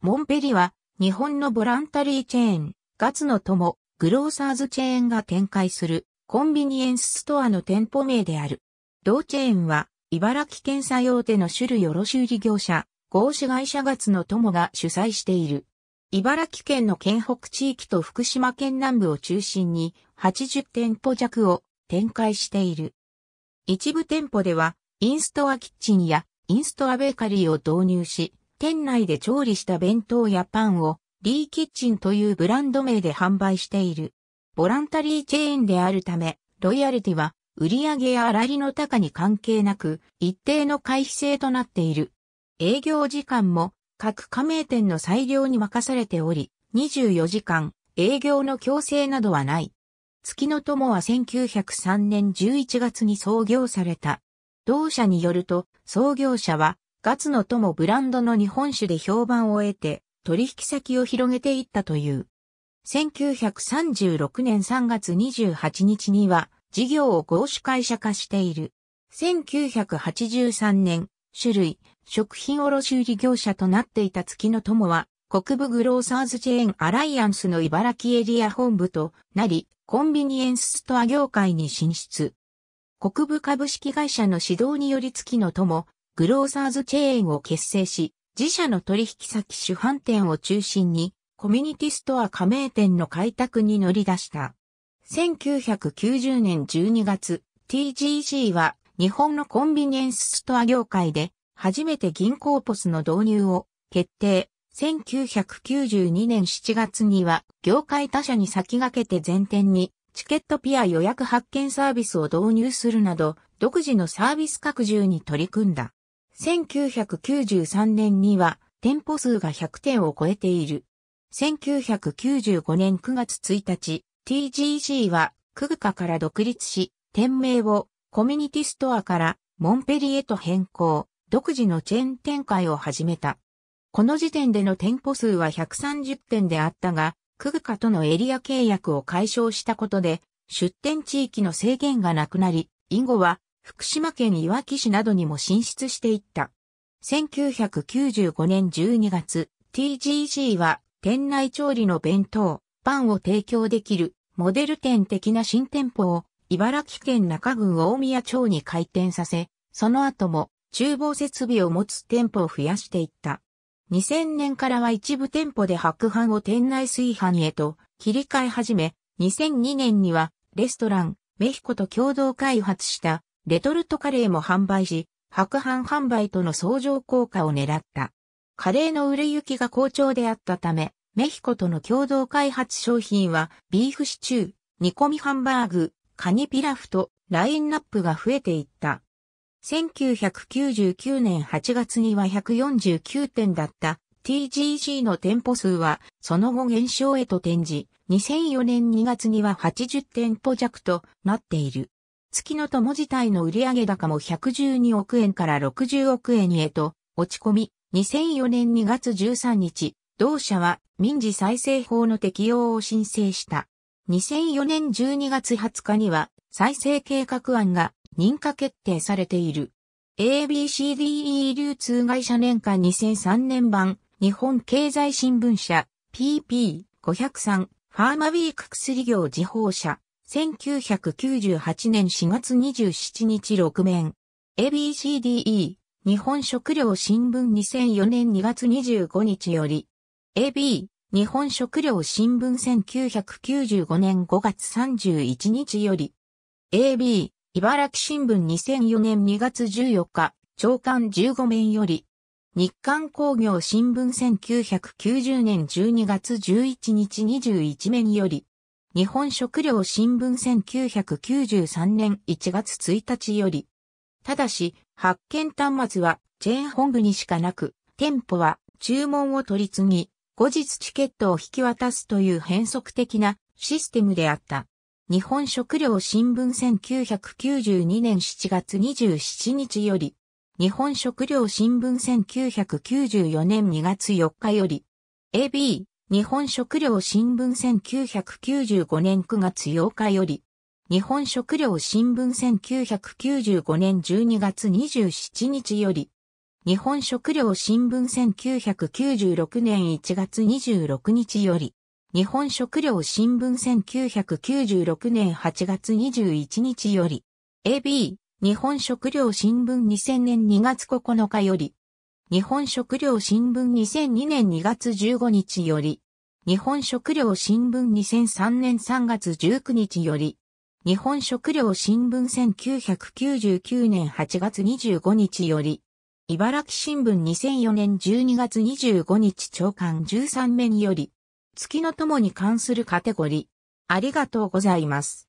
モンペリは、日本のボランタリーチェーン、ガツの友、グローサーズチェーンが展開する、コンビニエンスストアの店舗名である。同チェーンは、茨城県佐用手の種類卸売業者、合資会社ガツの友が主催している。茨城県の県北地域と福島県南部を中心に80店舗弱を展開している。一部店舗ではインストアキッチンやインストアベーカリーを導入し、店内で調理した弁当やパンを、リーキッチンというブランド名で販売している。ボランタリーチェーンであるため、ロイヤルティは売上や粗利の高に関係なく、一定の回避制となっている。営業時間も各加盟店の裁量に任されており、24時間、営業の強制などはない。月の友は1903年11月に創業された。同社によると、創業者はガツの友ブランドの日本酒で評判を得て、取引先を広げていったという。1936年3月28日には、事業を合種会社化している。1983年、種類、食品卸売業者となっていた月の友は、国部グローサーズチェーンアライアンスの茨城エリア本部となり、コンビニエンスストア業界に進出。国部株式会社の指導により月の友、グローサーズチェーンを結成し、自社の取引先主販店を中心に、コミュニティストア加盟店の開拓に乗り出した。1990年12月、TGC は日本のコンビニエンスストア業界で初めて銀行ポスの導入を決定。1992年7月には業界他社に先駆けて前店にチケットピア予約発券サービスを導入するなど独自のサービス拡充に取り組んだ。1993年には店舗数が100店を超えている。1995年9月1日、TGC はクグカから独立し、店名をコミュニティストアからモンペリへと変更、独自のチェーン展開を始めた。この時点での店舗数は130店であったが、クグカとのエリア契約を解消したことで、出店地域の制限がなくなり、以後は福島県いわき市などにも進出していった。1995年12月、TGC は店内調理の弁当、パンを提供できるモデル店的な新店舗を茨城県中郡大宮町に開店させ、その後も厨房設備を持つ店舗を増やしていった。2000年からは一部店舗で白飯を店内炊飯へと切り替え始め、2002年にはレストラン、メヒコと共同開発したレトルトカレーも販売し、白飯販売との相乗効果を狙った。カレーの売れ行きが好調であったため、メヒコとの共同開発商品は、ビーフシチュー、煮込みハンバーグ、カニピラフとラインナップが増えていった。1999年8月には149店だった TGG の店舗数はその後減少へと転じ、2004年2月には80店舗弱となっている。月の友自体の売上高も112億円から60億円へと落ち込み、2004年2月13日、同社は民事再生法の適用を申請した。2004年12月20日には再生計画案が認可決定されている。ABCDE 流通会社年間2003年版日本経済新聞社 PP503 ファーマウィーク薬業自報社1998年4月27日6面。ABCDE 日本食料新聞2004年2月25日より AB 日本食料新聞1995年5月31日より AB 茨城新聞2004年2月14日長官15面より日刊工業新聞1990年12月11日21面より日本食料新聞1993年1月1日より。ただし、発券端末はチェーン本部にしかなく、店舗は注文を取り次ぎ、後日チケットを引き渡すという変則的なシステムであった。日本食料新聞1992年7月27日より、日本食料新聞1994年2月4日より、AB、日本食料新聞1995年9月8日より、日本食料新聞1995年12月27日より、日本食料新聞1996年1月26日より、日本食料新聞1996年8月21日より、AB、日本食料新聞2000年2月9日より、日本食料新聞2002年2月15日より、日本食料新聞2003年3月19日より、日本食料新聞1999年8月25日より、茨城新聞2004年12月25日長官13面より、月の友に関するカテゴリー、ありがとうございます。